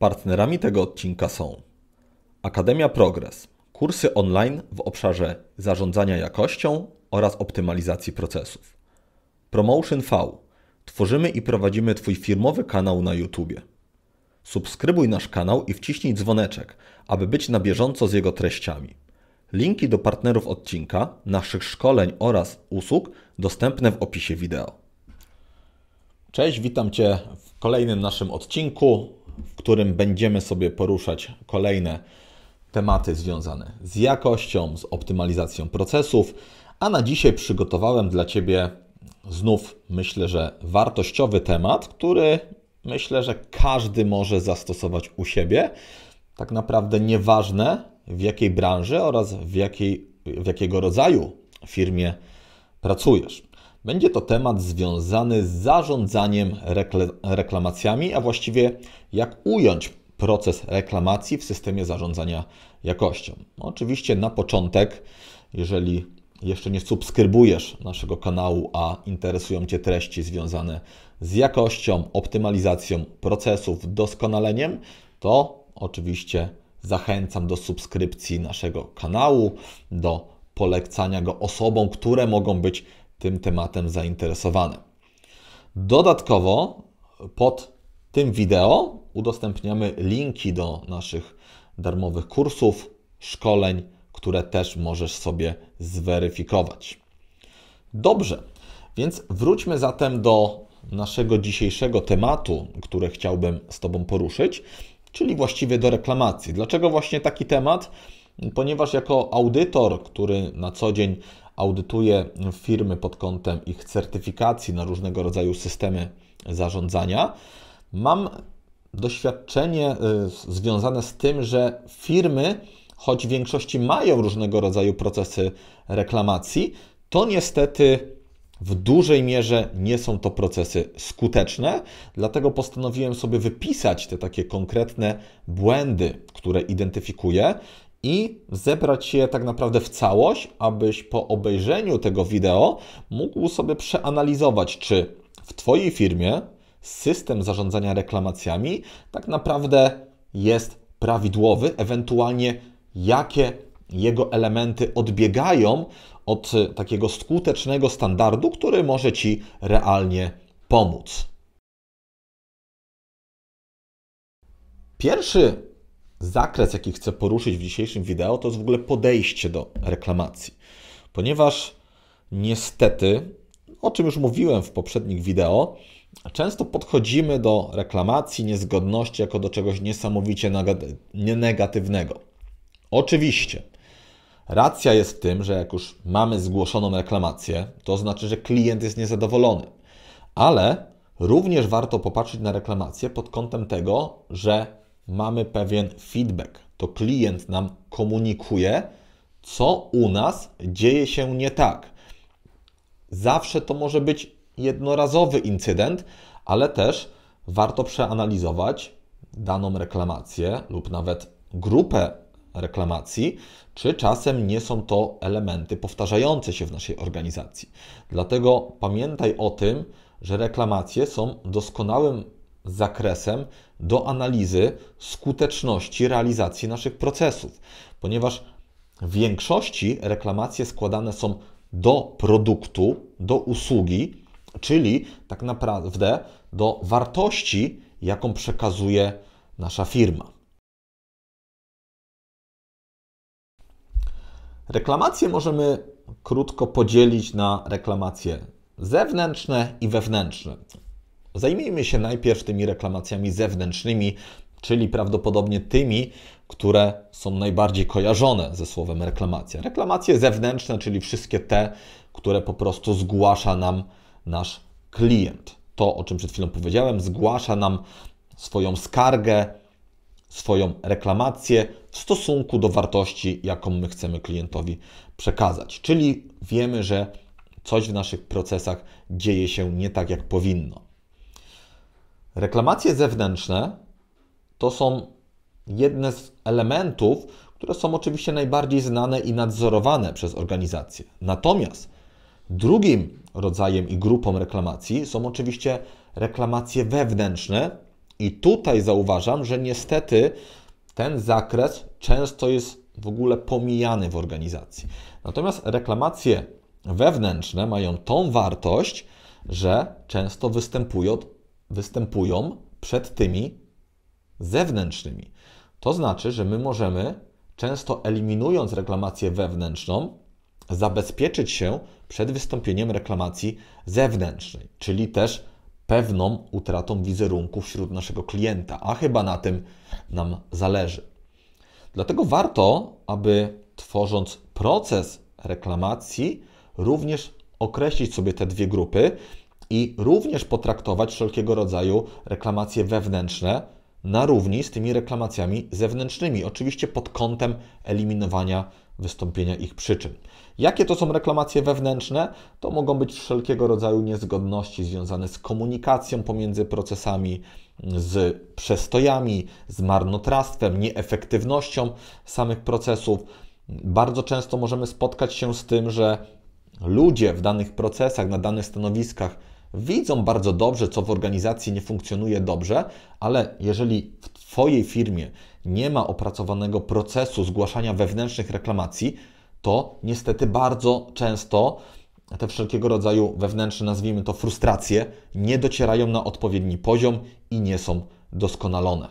Partnerami tego odcinka są Akademia Progress, kursy online w obszarze zarządzania jakością oraz optymalizacji procesów. Promotion V. Tworzymy i prowadzimy Twój firmowy kanał na YouTube. Subskrybuj nasz kanał i wciśnij dzwoneczek, aby być na bieżąco z jego treściami. Linki do partnerów odcinka, naszych szkoleń oraz usług dostępne w opisie wideo. Cześć, witam Cię w kolejnym naszym odcinku w którym będziemy sobie poruszać kolejne tematy związane z jakością, z optymalizacją procesów. A na dzisiaj przygotowałem dla Ciebie znów, myślę, że wartościowy temat, który myślę, że każdy może zastosować u siebie. Tak naprawdę nieważne w jakiej branży oraz w, jakiej, w jakiego rodzaju firmie pracujesz. Będzie to temat związany z zarządzaniem reklamacjami, a właściwie jak ująć proces reklamacji w systemie zarządzania jakością. No, oczywiście na początek, jeżeli jeszcze nie subskrybujesz naszego kanału, a interesują Cię treści związane z jakością, optymalizacją procesów, doskonaleniem, to oczywiście zachęcam do subskrypcji naszego kanału, do polecania go osobom, które mogą być tym tematem zainteresowane. Dodatkowo pod tym wideo udostępniamy linki do naszych darmowych kursów, szkoleń, które też możesz sobie zweryfikować. Dobrze, więc wróćmy zatem do naszego dzisiejszego tematu, który chciałbym z Tobą poruszyć, czyli właściwie do reklamacji. Dlaczego właśnie taki temat? Ponieważ jako audytor, który na co dzień audytuje firmy pod kątem ich certyfikacji na różnego rodzaju systemy zarządzania. Mam doświadczenie y, związane z tym, że firmy, choć w większości mają różnego rodzaju procesy reklamacji, to niestety w dużej mierze nie są to procesy skuteczne, dlatego postanowiłem sobie wypisać te takie konkretne błędy, które identyfikuję i zebrać je tak naprawdę w całość, abyś po obejrzeniu tego wideo mógł sobie przeanalizować, czy w Twojej firmie system zarządzania reklamacjami tak naprawdę jest prawidłowy, ewentualnie jakie jego elementy odbiegają od takiego skutecznego standardu, który może Ci realnie pomóc. Pierwszy zakres, jaki chcę poruszyć w dzisiejszym wideo, to jest w ogóle podejście do reklamacji. Ponieważ niestety, o czym już mówiłem w poprzednich wideo, często podchodzimy do reklamacji, niezgodności jako do czegoś niesamowicie negatywnego. Oczywiście, racja jest w tym, że jak już mamy zgłoszoną reklamację, to znaczy, że klient jest niezadowolony. Ale również warto popatrzeć na reklamację pod kątem tego, że mamy pewien feedback. To klient nam komunikuje, co u nas dzieje się nie tak. Zawsze to może być jednorazowy incydent, ale też warto przeanalizować daną reklamację lub nawet grupę reklamacji, czy czasem nie są to elementy powtarzające się w naszej organizacji. Dlatego pamiętaj o tym, że reklamacje są doskonałym zakresem do analizy skuteczności realizacji naszych procesów, ponieważ w większości reklamacje składane są do produktu, do usługi, czyli tak naprawdę do wartości, jaką przekazuje nasza firma. Reklamacje możemy krótko podzielić na reklamacje zewnętrzne i wewnętrzne. Zajmijmy się najpierw tymi reklamacjami zewnętrznymi, czyli prawdopodobnie tymi, które są najbardziej kojarzone ze słowem reklamacja. Reklamacje zewnętrzne, czyli wszystkie te, które po prostu zgłasza nam nasz klient. To, o czym przed chwilą powiedziałem, zgłasza nam swoją skargę, swoją reklamację w stosunku do wartości, jaką my chcemy klientowi przekazać. Czyli wiemy, że coś w naszych procesach dzieje się nie tak, jak powinno. Reklamacje zewnętrzne to są jedne z elementów, które są oczywiście najbardziej znane i nadzorowane przez organizacje. Natomiast drugim rodzajem i grupą reklamacji są oczywiście reklamacje wewnętrzne, i tutaj zauważam, że niestety ten zakres często jest w ogóle pomijany w organizacji. Natomiast reklamacje wewnętrzne mają tą wartość, że często występują występują przed tymi zewnętrznymi. To znaczy, że my możemy, często eliminując reklamację wewnętrzną, zabezpieczyć się przed wystąpieniem reklamacji zewnętrznej, czyli też pewną utratą wizerunku wśród naszego klienta, a chyba na tym nam zależy. Dlatego warto, aby tworząc proces reklamacji, również określić sobie te dwie grupy i również potraktować wszelkiego rodzaju reklamacje wewnętrzne na równi z tymi reklamacjami zewnętrznymi, oczywiście pod kątem eliminowania wystąpienia ich przyczyn. Jakie to są reklamacje wewnętrzne? To mogą być wszelkiego rodzaju niezgodności związane z komunikacją pomiędzy procesami, z przestojami, z marnotrawstwem, nieefektywnością samych procesów. Bardzo często możemy spotkać się z tym, że ludzie w danych procesach, na danych stanowiskach widzą bardzo dobrze, co w organizacji nie funkcjonuje dobrze, ale jeżeli w Twojej firmie nie ma opracowanego procesu zgłaszania wewnętrznych reklamacji, to niestety bardzo często te wszelkiego rodzaju wewnętrzne, nazwijmy to frustracje, nie docierają na odpowiedni poziom i nie są doskonalone.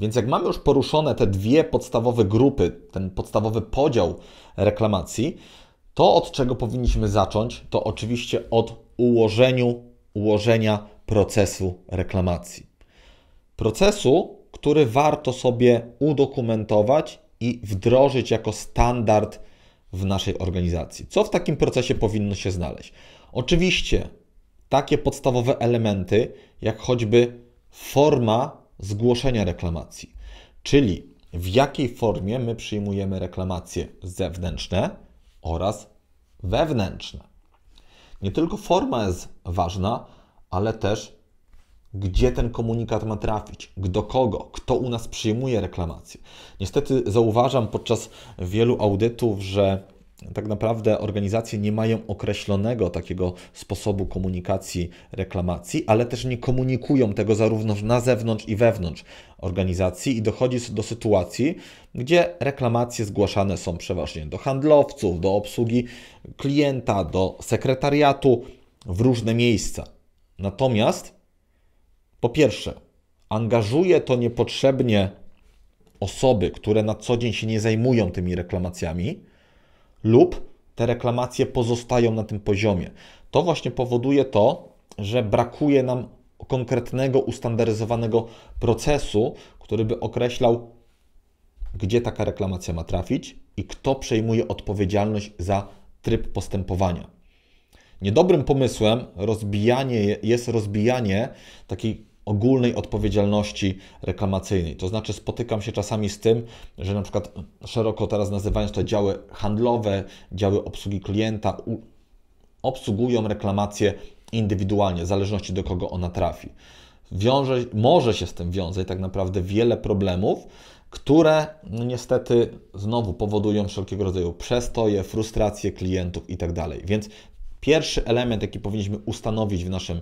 Więc jak mamy już poruszone te dwie podstawowe grupy, ten podstawowy podział reklamacji, to, od czego powinniśmy zacząć, to oczywiście od ułożeniu, ułożenia procesu reklamacji. Procesu, który warto sobie udokumentować i wdrożyć jako standard w naszej organizacji. Co w takim procesie powinno się znaleźć? Oczywiście takie podstawowe elementy, jak choćby forma zgłoszenia reklamacji, czyli w jakiej formie my przyjmujemy reklamacje zewnętrzne, oraz wewnętrzne. Nie tylko forma jest ważna, ale też gdzie ten komunikat ma trafić, do kogo, kto u nas przyjmuje reklamację. Niestety zauważam podczas wielu audytów, że tak naprawdę organizacje nie mają określonego takiego sposobu komunikacji reklamacji, ale też nie komunikują tego zarówno na zewnątrz i wewnątrz organizacji i dochodzi do sytuacji, gdzie reklamacje zgłaszane są przeważnie do handlowców, do obsługi klienta, do sekretariatu, w różne miejsca. Natomiast po pierwsze, angażuje to niepotrzebnie osoby, które na co dzień się nie zajmują tymi reklamacjami, lub te reklamacje pozostają na tym poziomie. To właśnie powoduje to, że brakuje nam konkretnego, ustandaryzowanego procesu, który by określał, gdzie taka reklamacja ma trafić i kto przejmuje odpowiedzialność za tryb postępowania. Niedobrym pomysłem rozbijanie, jest rozbijanie takiej ogólnej odpowiedzialności reklamacyjnej. To znaczy, spotykam się czasami z tym, że na przykład szeroko teraz nazywając to działy handlowe, działy obsługi klienta, obsługują reklamację indywidualnie, w zależności do kogo ona trafi. Wiąże, może się z tym wiązać tak naprawdę wiele problemów, które no niestety znowu powodują wszelkiego rodzaju przestoje, frustracje klientów itd. Tak Więc pierwszy element, jaki powinniśmy ustanowić w naszym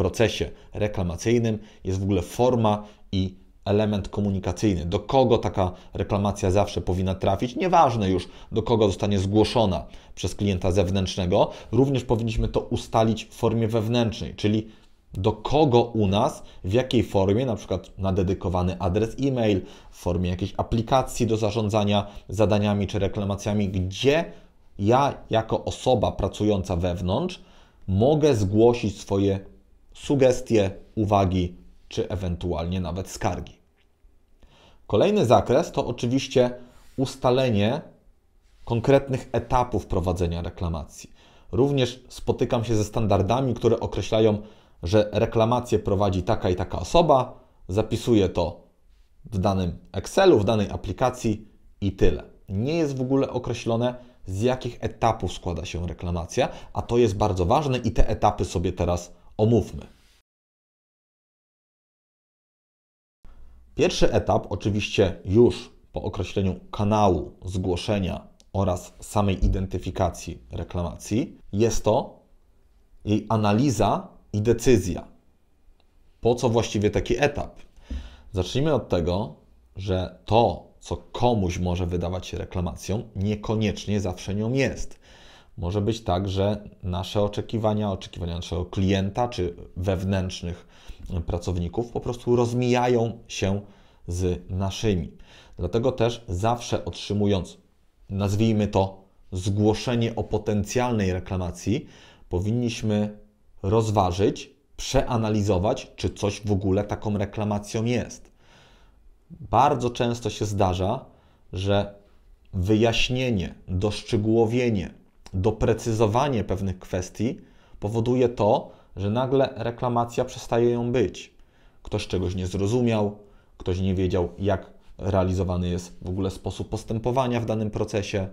procesie reklamacyjnym jest w ogóle forma i element komunikacyjny. Do kogo taka reklamacja zawsze powinna trafić, nieważne już do kogo zostanie zgłoszona przez klienta zewnętrznego, również powinniśmy to ustalić w formie wewnętrznej, czyli do kogo u nas, w jakiej formie, na przykład na dedykowany adres e-mail, w formie jakiejś aplikacji do zarządzania zadaniami czy reklamacjami, gdzie ja jako osoba pracująca wewnątrz mogę zgłosić swoje sugestie, uwagi czy ewentualnie nawet skargi. Kolejny zakres to oczywiście ustalenie konkretnych etapów prowadzenia reklamacji. Również spotykam się ze standardami, które określają, że reklamację prowadzi taka i taka osoba, zapisuje to w danym Excelu, w danej aplikacji i tyle. Nie jest w ogóle określone, z jakich etapów składa się reklamacja, a to jest bardzo ważne i te etapy sobie teraz omówmy. Pierwszy etap, oczywiście już po określeniu kanału zgłoszenia oraz samej identyfikacji reklamacji, jest to jej analiza i decyzja. Po co właściwie taki etap? Zacznijmy od tego, że to, co komuś może wydawać się reklamacją, niekoniecznie zawsze nią jest może być tak, że nasze oczekiwania, oczekiwania naszego klienta czy wewnętrznych pracowników po prostu rozmijają się z naszymi. Dlatego też zawsze otrzymując, nazwijmy to, zgłoszenie o potencjalnej reklamacji, powinniśmy rozważyć, przeanalizować, czy coś w ogóle taką reklamacją jest. Bardzo często się zdarza, że wyjaśnienie, doszczegółowienie doprecyzowanie pewnych kwestii powoduje to, że nagle reklamacja przestaje ją być. Ktoś czegoś nie zrozumiał, ktoś nie wiedział, jak realizowany jest w ogóle sposób postępowania w danym procesie,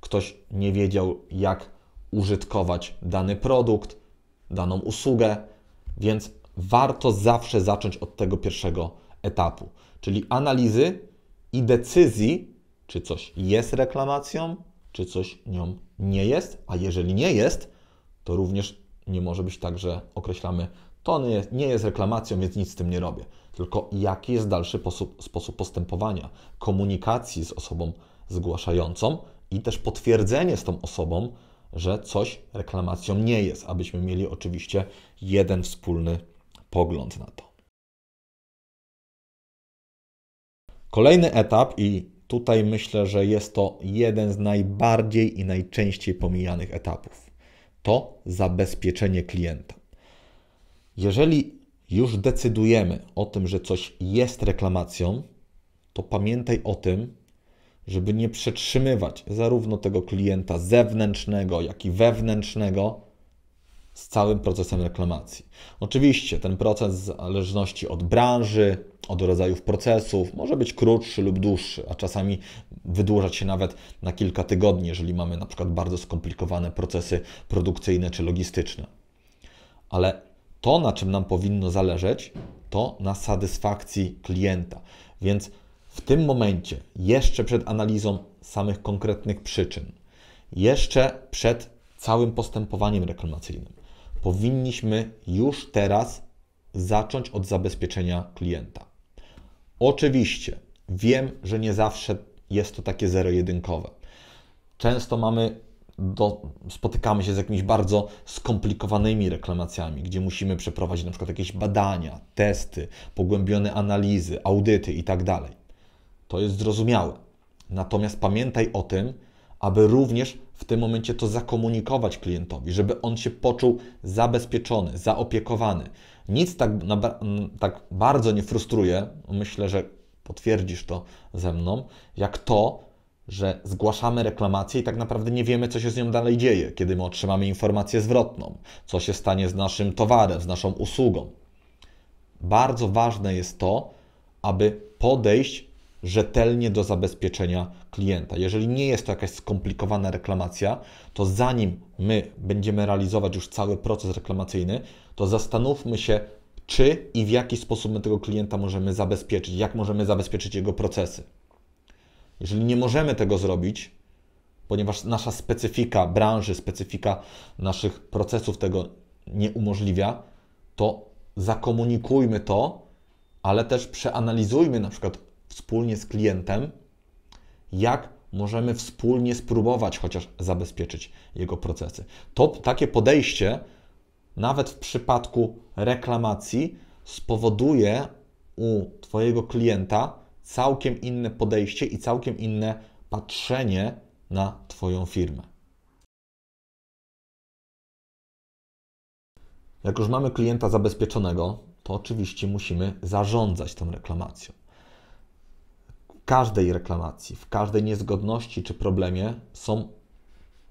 ktoś nie wiedział, jak użytkować dany produkt, daną usługę, więc warto zawsze zacząć od tego pierwszego etapu, czyli analizy i decyzji, czy coś jest reklamacją, czy coś nią nie jest, a jeżeli nie jest, to również nie może być tak, że określamy, to nie jest reklamacją, więc nic z tym nie robię. Tylko jaki jest dalszy sposób postępowania, komunikacji z osobą zgłaszającą i też potwierdzenie z tą osobą, że coś reklamacją nie jest, abyśmy mieli oczywiście jeden wspólny pogląd na to. Kolejny etap i Tutaj myślę, że jest to jeden z najbardziej i najczęściej pomijanych etapów. To zabezpieczenie klienta. Jeżeli już decydujemy o tym, że coś jest reklamacją, to pamiętaj o tym, żeby nie przetrzymywać zarówno tego klienta zewnętrznego, jak i wewnętrznego z całym procesem reklamacji. Oczywiście ten proces w zależności od branży, od rodzajów procesów może być krótszy lub dłuższy, a czasami wydłużać się nawet na kilka tygodni, jeżeli mamy na przykład bardzo skomplikowane procesy produkcyjne czy logistyczne. Ale to, na czym nam powinno zależeć, to na satysfakcji klienta. Więc w tym momencie, jeszcze przed analizą samych konkretnych przyczyn, jeszcze przed całym postępowaniem reklamacyjnym, powinniśmy już teraz zacząć od zabezpieczenia klienta. Oczywiście wiem, że nie zawsze jest to takie zero-jedynkowe. Często mamy do, spotykamy się z jakimiś bardzo skomplikowanymi reklamacjami, gdzie musimy przeprowadzić na przykład jakieś badania, testy, pogłębione analizy, audyty itd. Tak to jest zrozumiałe. Natomiast pamiętaj o tym, aby również w tym momencie to zakomunikować klientowi, żeby on się poczuł zabezpieczony, zaopiekowany. Nic tak, tak bardzo nie frustruje, myślę, że potwierdzisz to ze mną, jak to, że zgłaszamy reklamację i tak naprawdę nie wiemy, co się z nią dalej dzieje, kiedy my otrzymamy informację zwrotną, co się stanie z naszym towarem, z naszą usługą. Bardzo ważne jest to, aby podejść rzetelnie do zabezpieczenia klienta. Jeżeli nie jest to jakaś skomplikowana reklamacja, to zanim my będziemy realizować już cały proces reklamacyjny, to zastanówmy się, czy i w jaki sposób my tego klienta możemy zabezpieczyć, jak możemy zabezpieczyć jego procesy. Jeżeli nie możemy tego zrobić, ponieważ nasza specyfika branży, specyfika naszych procesów tego nie umożliwia, to zakomunikujmy to, ale też przeanalizujmy na przykład wspólnie z klientem, jak możemy wspólnie spróbować chociaż zabezpieczyć jego procesy. To takie podejście, nawet w przypadku reklamacji, spowoduje u Twojego klienta całkiem inne podejście i całkiem inne patrzenie na Twoją firmę. Jak już mamy klienta zabezpieczonego, to oczywiście musimy zarządzać tą reklamacją każdej reklamacji, w każdej niezgodności czy problemie są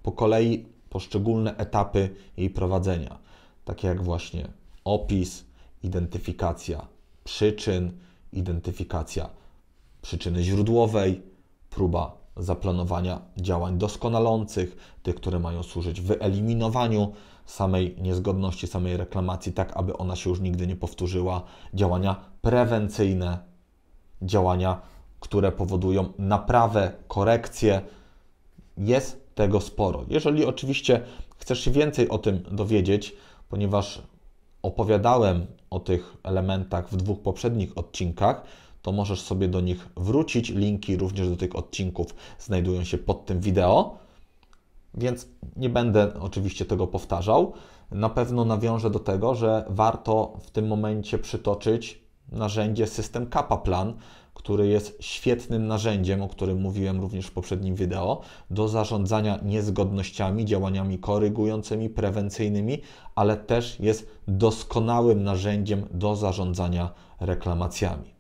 po kolei poszczególne etapy jej prowadzenia, takie jak właśnie opis, identyfikacja przyczyn, identyfikacja przyczyny źródłowej, próba zaplanowania działań doskonalących, tych, które mają służyć wyeliminowaniu samej niezgodności, samej reklamacji, tak aby ona się już nigdy nie powtórzyła, działania prewencyjne, działania które powodują naprawę, korekcję. Jest tego sporo. Jeżeli oczywiście chcesz się więcej o tym dowiedzieć, ponieważ opowiadałem o tych elementach w dwóch poprzednich odcinkach, to możesz sobie do nich wrócić. Linki również do tych odcinków znajdują się pod tym wideo, więc nie będę oczywiście tego powtarzał. Na pewno nawiążę do tego, że warto w tym momencie przytoczyć narzędzie system Kappa Plan, który jest świetnym narzędziem, o którym mówiłem również w poprzednim wideo, do zarządzania niezgodnościami, działaniami korygującymi, prewencyjnymi, ale też jest doskonałym narzędziem do zarządzania reklamacjami.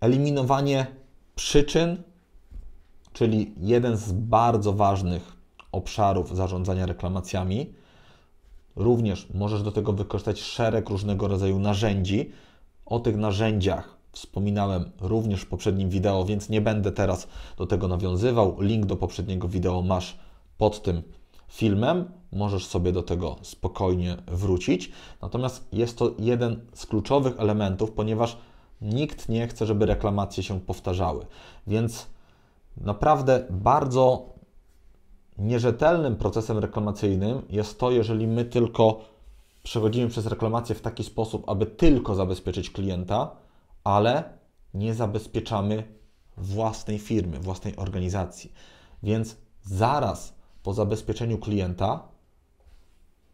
Eliminowanie przyczyn, czyli jeden z bardzo ważnych obszarów zarządzania reklamacjami. Również możesz do tego wykorzystać szereg różnego rodzaju narzędzi. O tych narzędziach wspominałem również w poprzednim wideo, więc nie będę teraz do tego nawiązywał. Link do poprzedniego wideo masz pod tym filmem. Możesz sobie do tego spokojnie wrócić. Natomiast jest to jeden z kluczowych elementów, ponieważ nikt nie chce, żeby reklamacje się powtarzały. Więc naprawdę bardzo nierzetelnym procesem reklamacyjnym jest to, jeżeli my tylko przechodzimy przez reklamację w taki sposób, aby tylko zabezpieczyć klienta, ale nie zabezpieczamy własnej firmy, własnej organizacji. Więc zaraz po zabezpieczeniu klienta,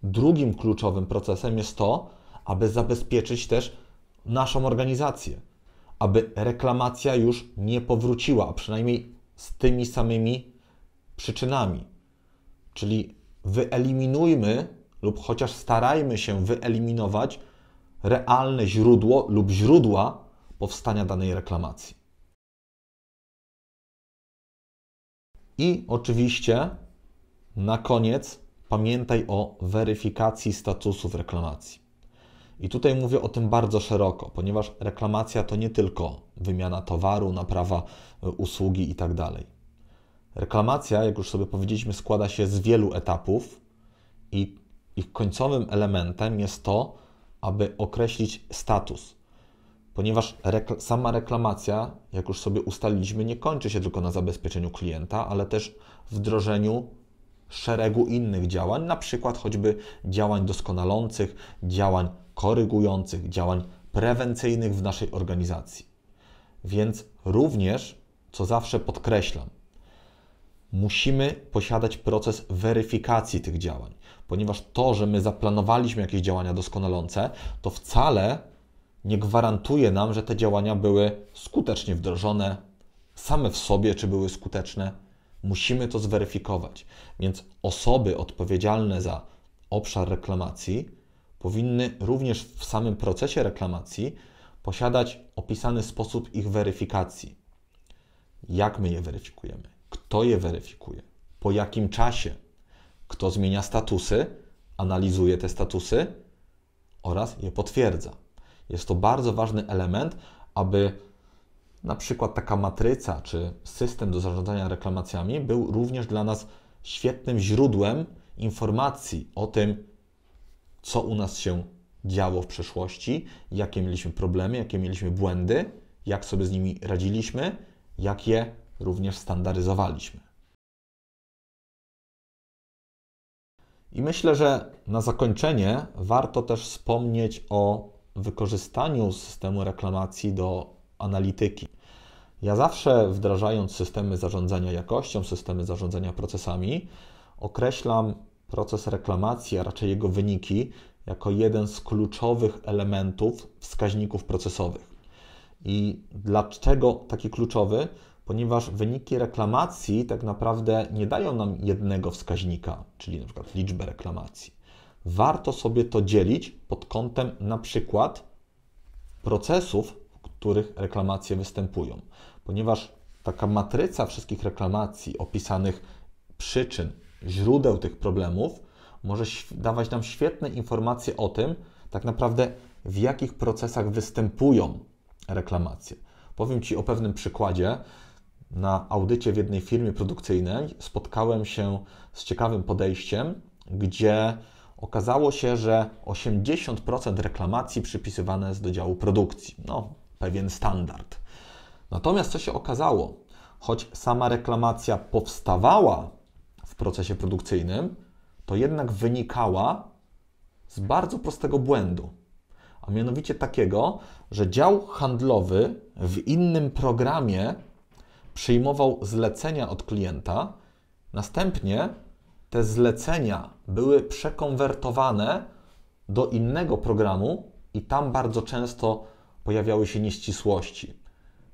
drugim kluczowym procesem jest to, aby zabezpieczyć też naszą organizację, aby reklamacja już nie powróciła, a przynajmniej z tymi samymi przyczynami. Czyli wyeliminujmy lub chociaż starajmy się wyeliminować realne źródło lub źródła powstania danej reklamacji. I oczywiście na koniec pamiętaj o weryfikacji statusów reklamacji. I tutaj mówię o tym bardzo szeroko, ponieważ reklamacja to nie tylko wymiana towaru, naprawa e, usługi itd. Tak Reklamacja, jak już sobie powiedzieliśmy, składa się z wielu etapów i ich końcowym elementem jest to, aby określić status. Ponieważ rekl sama reklamacja, jak już sobie ustaliliśmy, nie kończy się tylko na zabezpieczeniu klienta, ale też wdrożeniu szeregu innych działań, na przykład choćby działań doskonalących, działań korygujących, działań prewencyjnych w naszej organizacji. Więc również, co zawsze podkreślam, musimy posiadać proces weryfikacji tych działań, ponieważ to, że my zaplanowaliśmy jakieś działania doskonalące, to wcale nie gwarantuje nam, że te działania były skutecznie wdrożone same w sobie, czy były skuteczne. Musimy to zweryfikować. Więc osoby odpowiedzialne za obszar reklamacji powinny również w samym procesie reklamacji posiadać opisany sposób ich weryfikacji. Jak my je weryfikujemy? kto je weryfikuje, po jakim czasie, kto zmienia statusy, analizuje te statusy oraz je potwierdza. Jest to bardzo ważny element, aby na przykład taka matryca czy system do zarządzania reklamacjami był również dla nas świetnym źródłem informacji o tym, co u nas się działo w przeszłości, jakie mieliśmy problemy, jakie mieliśmy błędy, jak sobie z nimi radziliśmy, jak je również standaryzowaliśmy. I myślę, że na zakończenie warto też wspomnieć o wykorzystaniu systemu reklamacji do analityki. Ja zawsze wdrażając systemy zarządzania jakością, systemy zarządzania procesami, określam proces reklamacji, a raczej jego wyniki, jako jeden z kluczowych elementów wskaźników procesowych. I dlaczego taki kluczowy? ponieważ wyniki reklamacji tak naprawdę nie dają nam jednego wskaźnika, czyli na przykład liczbę reklamacji. Warto sobie to dzielić pod kątem na przykład procesów, w których reklamacje występują, ponieważ taka matryca wszystkich reklamacji opisanych przyczyn, źródeł tych problemów może dawać nam świetne informacje o tym, tak naprawdę w jakich procesach występują reklamacje. Powiem Ci o pewnym przykładzie, na audycie w jednej firmie produkcyjnej spotkałem się z ciekawym podejściem, gdzie okazało się, że 80% reklamacji przypisywane jest do działu produkcji. No, pewien standard. Natomiast co się okazało? Choć sama reklamacja powstawała w procesie produkcyjnym, to jednak wynikała z bardzo prostego błędu. A mianowicie takiego, że dział handlowy w innym programie przyjmował zlecenia od klienta, następnie te zlecenia były przekonwertowane do innego programu i tam bardzo często pojawiały się nieścisłości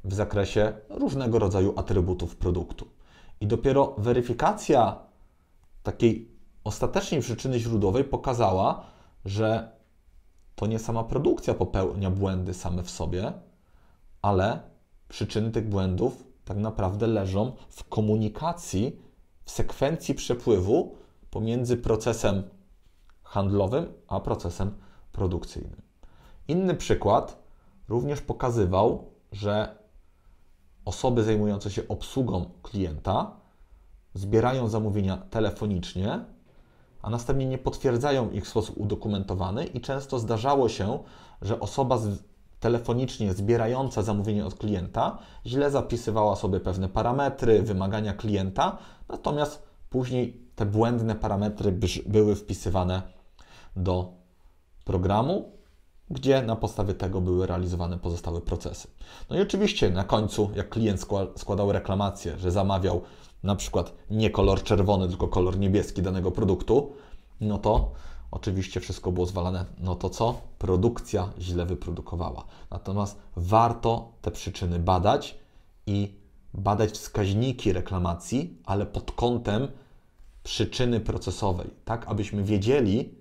w zakresie różnego rodzaju atrybutów produktu. I dopiero weryfikacja takiej ostatecznej przyczyny źródłowej pokazała, że to nie sama produkcja popełnia błędy same w sobie, ale przyczyny tych błędów tak naprawdę leżą w komunikacji, w sekwencji przepływu pomiędzy procesem handlowym a procesem produkcyjnym. Inny przykład również pokazywał, że osoby zajmujące się obsługą klienta zbierają zamówienia telefonicznie, a następnie nie potwierdzają ich w sposób udokumentowany, i często zdarzało się, że osoba z telefonicznie zbierająca zamówienie od klienta źle zapisywała sobie pewne parametry, wymagania klienta, natomiast później te błędne parametry były wpisywane do programu, gdzie na podstawie tego były realizowane pozostałe procesy. No i oczywiście na końcu, jak klient składał reklamację, że zamawiał na przykład nie kolor czerwony, tylko kolor niebieski danego produktu, no to oczywiście wszystko było zwalane, no to co? Produkcja źle wyprodukowała. Natomiast warto te przyczyny badać i badać wskaźniki reklamacji, ale pod kątem przyczyny procesowej, tak abyśmy wiedzieli,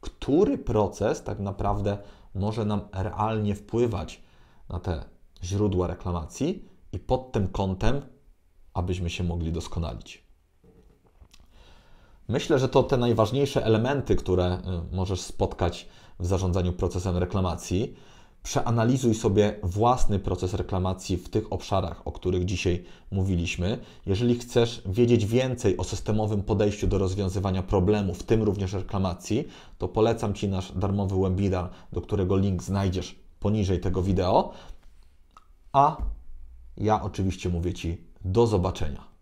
który proces tak naprawdę może nam realnie wpływać na te źródła reklamacji i pod tym kątem, abyśmy się mogli doskonalić. Myślę, że to te najważniejsze elementy, które y, możesz spotkać w zarządzaniu procesem reklamacji. Przeanalizuj sobie własny proces reklamacji w tych obszarach, o których dzisiaj mówiliśmy. Jeżeli chcesz wiedzieć więcej o systemowym podejściu do rozwiązywania problemów, w tym również reklamacji, to polecam Ci nasz darmowy webinar, do którego link znajdziesz poniżej tego wideo. A ja oczywiście mówię Ci do zobaczenia.